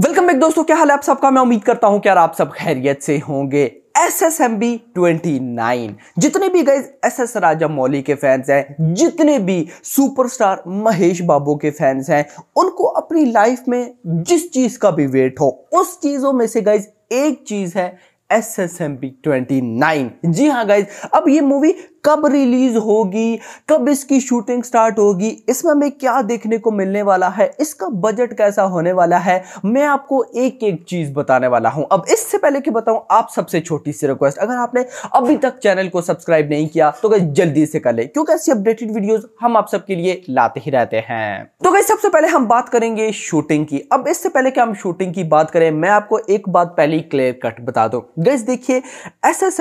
welcome back दोस्तों क्या हाल है आप सबका मैं उम्मीद करता हूं कि यार आप सब खैरियत से होंगे S S M B twenty nine जितने भी गए एस एस राजा मौली के फैंस हैं जितने भी सुपरस्टार महेश बाबू के फैंस हैं उनको अपनी लाइफ में जिस चीज का भी वेट हो उस चीजों में से गए एक चीज है S S M B twenty nine जी हाँ गाइज अब ये मूवी कब रिलीज होगी कब इसकी शूटिंग स्टार्ट होगी इसमें हमें क्या देखने को मिलने वाला है इसका बजट कैसा होने वाला है मैं आपको एक एक चीज़ बताने वाला हूं अब इससे पहले कि बताऊं आप सबसे छोटी सी रिक्वेस्ट अगर आपने अभी तक चैनल को सब्सक्राइब नहीं किया तो गई जल्दी से कर ले क्योंकि ऐसी अपडेटेड वीडियो हम आप सबके लिए लाते ही रहते हैं तो गई सबसे पहले हम बात करेंगे शूटिंग की अब इससे पहले कि हम शूटिंग की बात करें मैं आपको एक बात पहले क्लियर कट बता दो गैस देखिए एस एस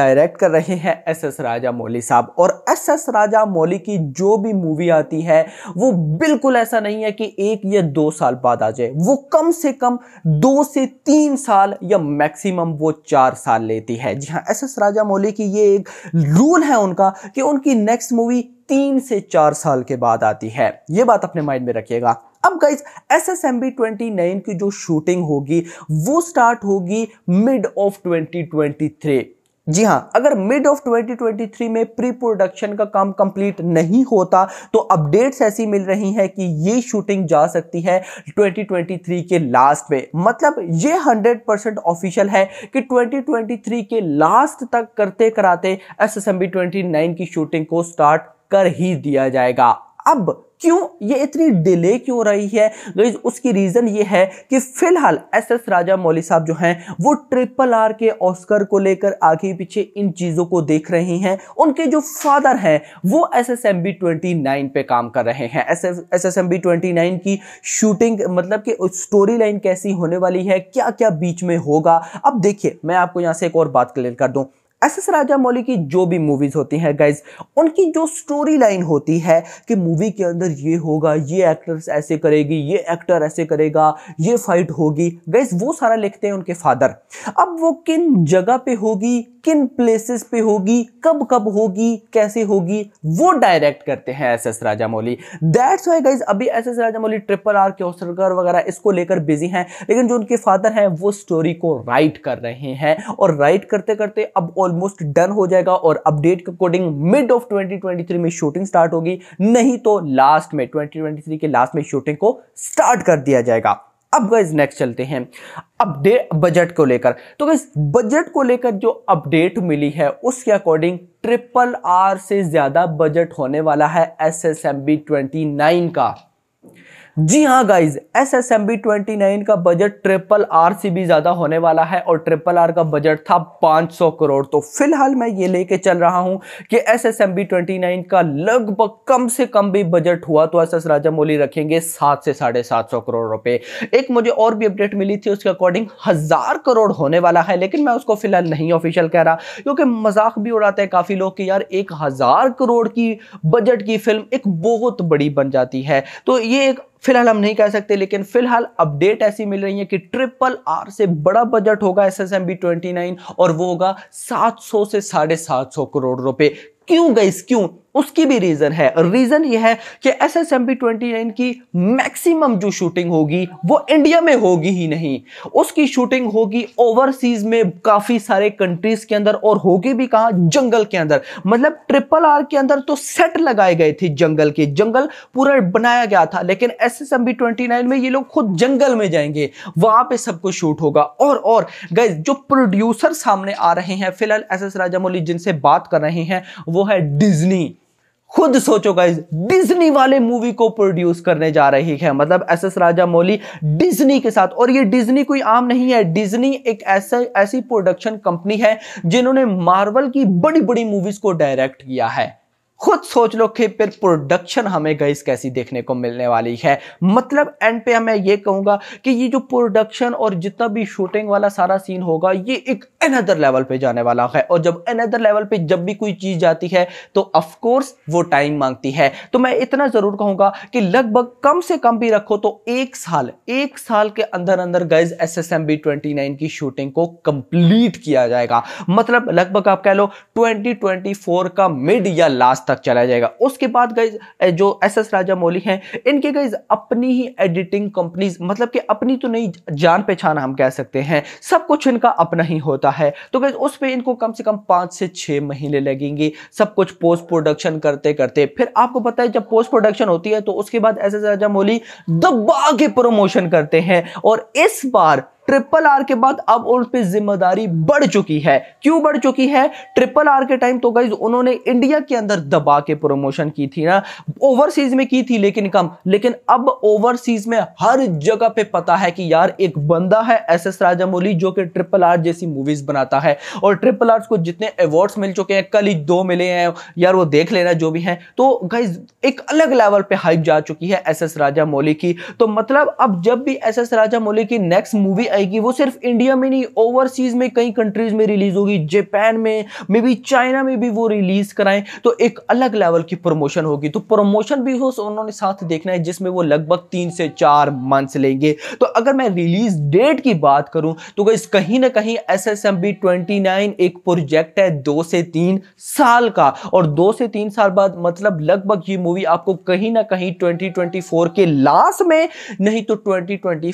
डायरेक्ट कर रहे हैं एस एस राजा मौली साहब और एस एस राजा मौली की जो भी मूवी आती है वो बिल्कुल ऐसा नहीं है कि एक या दो साल बाद आ जाए वो कम से कम दो से तीन साल या मैक्सिमम वो चार साल लेती है जी हाँ एस एस राजा मौली की ये एक रूल है उनका कि उनकी नेक्स्ट मूवी तीन से चार साल के बाद आती है ये बात अपने माइंड में रखिएगा अब guys S S M B twenty nine की जो शूटिंग होगी वो स्टार्ट होगी mid of twenty twenty three जी हाँ अगर मिड ऑफ 2023 में प्री प्रोडक्शन का काम कंप्लीट नहीं होता तो अपडेट्स ऐसी मिल रही हैं कि ये शूटिंग जा सकती है 2023 के लास्ट में मतलब ये 100 परसेंट ऑफिशियल है कि 2023 के लास्ट तक करते कराते एस एस की शूटिंग को स्टार्ट कर ही दिया जाएगा अब क्यों ये इतनी डिले क्यों रही है गई उसकी रीज़न ये है कि फिलहाल एस एस राजा मौली साहब जो हैं वो ट्रिपल आर के ऑस्कर को लेकर आगे पीछे इन चीज़ों को देख रहे हैं उनके जो फादर हैं वो S S M B twenty nine पर काम कर रहे हैं S S S S M B twenty nine की शूटिंग मतलब कि स्टोरी लाइन कैसी होने वाली है क्या क्या बीच में होगा अब देखिए मैं आपको यहाँ से एक और बात क्लियर कर दूँ एस एस राजा मौली की जो भी मूवीज़ होती हैं गाइज उनकी जो स्टोरी लाइन होती है कि मूवी के अंदर ये होगा ये एक्टर्स ऐसे करेगी ये एक्टर ऐसे करेगा ये फाइट होगी गाइज वो सारा लिखते हैं उनके फादर अब वो किन जगह पे होगी किन प्लेसेस पे होगी कब कब होगी कैसे होगी वो डायरेक्ट करते हैं S S Rajamouli that's why guys अभी S S Rajamouli triple R के औसरकर वगैरह इसको लेकर बिजी हैं लेकिन जो उनके फादर हैं वो स्टोरी को राइट कर रहे हैं और राइट करते करते अब ऑलमोस्ट डन हो जाएगा और अपडेट के अकॉर्डिंग मिड ऑफ 2023 में शूटिंग स्टार्ट होगी नहीं तो लास्ट में 2023 के लास्ट में शूटिंग को स्टार्ट कर दिया जाएगा अब गाइज नेक्स्ट चलते हैं अपडेट बजट को लेकर तो गाइज बजट को लेकर जो अपडेट मिली है उसके अकॉर्डिंग ट्रिपल आर से ज्यादा बजट होने वाला है S S M B twenty nine का जी हाँ guys S S M B twenty nine का बजट ट्रिपल आर से भी ज़्यादा होने वाला है और ट्रिपल आर का बजट था 500 करोड़ तो फिलहाल मैं ये लेके चल रहा हूँ कि S S M B twenty nine का लगभग कम से कम भी बजट हुआ तो एस एस राजामौली रखेंगे सात से साढ़े सात सौ करोड़ रुपए एक मुझे और भी अपडेट मिली थी उसके अकॉर्डिंग हज़ार करोड़ होने वाला है लेकिन मैं उसको फिलहाल नहीं ऑफिशियल कह रहा क्योंकि मजाक भी उड़ाते हैं काफ़ी लोग कि यार एक हज़ार करोड़ की बजट की फिल्म एक बहुत बड़ी बन जाती है तो ये एक फिलहाल हम नहीं कह सकते लेकिन फिलहाल अपडेट ऐसी मिल रही है कि ट्रिपल आर से बड़ा बजट होगा S S M B twenty nine और वो होगा सात सौ से साढ़े सात सौ करोड़ रुपए क्यों गई क्यों उसकी भी रीज़न है रीज़न ये है कि S S M B twenty nine की मैक्सिमम जो शूटिंग होगी वो इंडिया में होगी ही नहीं उसकी शूटिंग होगी ओवरसीज़ में काफ़ी सारे कंट्रीज़ के अंदर और होगी भी कहा जंगल के अंदर मतलब ट्रिपल आर के अंदर तो सेट लगाए गए थे जंगल के जंगल पूरा बनाया गया था लेकिन S S M B twenty nine में ये लोग खुद जंगल में जाएंगे वहां पर सब कुछ शूट होगा और और गए जो प्रोड्यूसर सामने आ रहे हैं फिलहाल एस एस राजामौली जिनसे बात कर रहे हैं वो है डिजनी खुद सोचो गाइज डिज्नी वाले मूवी को प्रोड्यूस करने जा रही है मतलब S S Rajamouli Disney के साथ और ये डिज्नी कोई आम नहीं है डिज्नी एक ऐसा ऐसी प्रोडक्शन कंपनी है जिन्होंने मार्वल की बड़ी बड़ी मूवीज को डायरेक्ट किया है खुद सोच लो कि फिर प्रोडक्शन हमें गैस कैसी देखने को मिलने वाली है मतलब एंड पे मैं ये कहूँगा कि ये जो प्रोडक्शन और जितना भी शूटिंग वाला सारा सीन होगा ये एक अनदर लेवल पे जाने वाला है और जब अनदर लेवल पे जब भी कोई चीज़ जाती है तो ऑफकोर्स वो टाइम मांगती है तो मैं इतना ज़रूर कहूंगा कि लगभग कम से कम भी रखो तो एक साल एक साल के अंदर अंदर guys S S M B twenty nine की शूटिंग को कंप्लीट किया जाएगा मतलब लगभग आप कह लो ट्वेंटी ट्वेंटी फोर का मिड या लास्ट तक चला जाएगा उसके बाद गई जो एस एस राजा मौली हैं इनके गई अपनी ही एडिटिंग कंपनीज मतलब कि अपनी तो नहीं जान पहचान हम कह सकते हैं सब कुछ इनका अपना ही होता है तो गई उस पर इनको कम से कम पाँच से छः महीने लगेंगे सब कुछ पोस्ट प्रोडक्शन करते करते फिर आपको पता है जब पोस्ट प्रोडक्शन होती है तो उसके बाद एस एस राजा मौली दबा के प्रमोशन करते हैं और इस बार ट्रिपल आर के बाद अब उन पर जिम्मेदारी बढ़ चुकी है क्यों बढ़ चुकी है ट्रिपल आर के टाइम तो गाइज उन्होंने इंडिया के अंदर दबा के प्रमोशन की थी ना ओवरसीज में की थी लेकिन कम लेकिन अब ओवरसीज में हर जगह पे पता है कि यार एक बंदा है एस एस राजामौली जो कि ट्रिपल आर जैसी मूवीज बनाता है और ट्रिपल आर को जितने अवार्ड्स मिल चुके हैं कल ही दो मिले हैं यार वो देख लेना जो भी है तो गाइज एक अलग लेवल पे हाइप जा चुकी है एस एस राजा की तो मतलब अब जब भी एस एस राजा की नेक्स्ट मूवी आएगी वो सिर्फ इंडिया में नहीं ओवरसीज में कई कंट्रीज में रिलीज होगी जापान में मे बी चाइना में भी वो रिलीज कराएं तो एक अलग लेवल की प्रमोशन होगी तो प्रमोशन भी हो उन्होंने साथ देखना है जिसमें वो लगभग तीन से चार मंथ्स लेंगे तो अगर मैं रिलीज डेट की बात करूं तो गई कहीं ना कहीं S S M B twenty nine एक प्रोजेक्ट है दो से तीन साल का और दो से तीन साल बाद मतलब लगभग ये मूवी आपको कहीं ना कहीं ट्वेंटी ट्वेंटी फोर के लास्ट में नहीं तो ट्वेंटी ट्वेंटी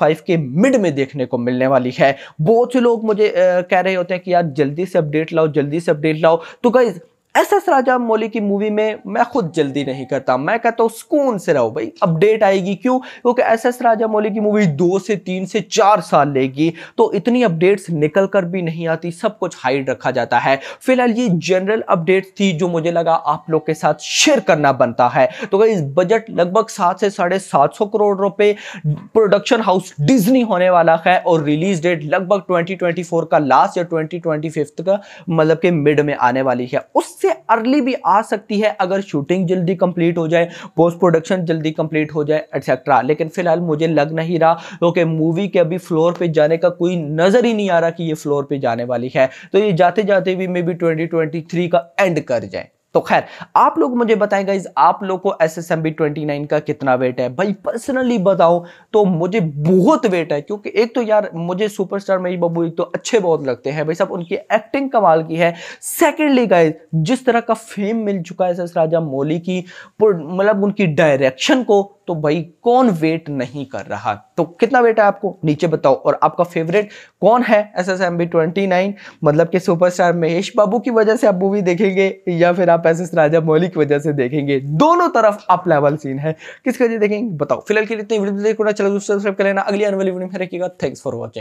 फाइव के मिड में देखने को मिलने वाली है बहुत से लोग मुझे कह रहे होते हैं कि यार जल्दी से अपडेट लाओ जल्दी से अपडेट लाओ तो guys S S Rajamouli की मूवी में मैं खुद जल्दी नहीं करता मैं कहता हूँ सुकून से रहो भाई अपडेट आएगी क्यों क्योंकि एस एस राजा मौली की मूवी दो से तीन से चार साल लेगी तो इतनी अपडेट्स निकल कर भी नहीं आती सब कुछ हाइड रखा जाता है फिलहाल ये जनरल अपडेट थी जो मुझे लगा आप लोग के साथ शेयर करना बनता है तो भाई बजट लगभग सात से साढ़े सात सौ करोड़ रुपये प्रोडक्शन हाउस डिजनी होने वाला है और रिलीज डेट लगभग ट्वेंटी ट्वेंटी फोर का लास्ट या ट्वेंटी ट्वेंटी फिफ्थ का मतलब के मिड में आने वाली है उस उससे अर्ली भी आ सकती है अगर शूटिंग जल्दी कंप्लीट हो जाए पोस्ट प्रोडक्शन जल्दी कंप्लीट हो जाए एटसेट्रा लेकिन फिलहाल मुझे लग नहीं रहा क्योंकि तो मूवी के अभी फ्लोर पे जाने का कोई नज़र ही नहीं आ रहा कि ये फ्लोर पे जाने वाली है तो ये जाते जाते भी मे बी ट्वेंटी का एंड कर जाए तो खैर आप लोग मुझे बताएं गाइज आप लोग को S S M B twenty nine का कितना वेट है भाई पर्सनली बताओ तो मुझे बहुत वेट है क्योंकि एक तो यार मुझे सुपरस्टार स्टार मई बबू एक तो अच्छे बहुत लगते हैं भाई साहब उनकी एक्टिंग कमाल की है सेकेंडली गाइज जिस तरह का फेम मिल चुका है एस एस राजा मौली की मतलब उनकी डायरेक्शन को तो भाई कौन वेट नहीं कर रहा तो कितना वेट है आपको नीचे बताओ और आपका फेवरेट कौन है S S M B twenty nine मतलब कि सुपरस्टार महेश बाबू की वजह से आप मूवी देखेंगे या फिर आप एस एस राजा मौली की वजह से देखेंगे दोनों तरफ अप लेवल सीन है किसकी वजह देखेंगे बताओ फिलहाल के लिए इतनी वीडियो देखना चलो सब्सक्राइब कर लेना अगली आने वाली वीडियो में रखिएगा थैंक्स फॉर वॉचिंग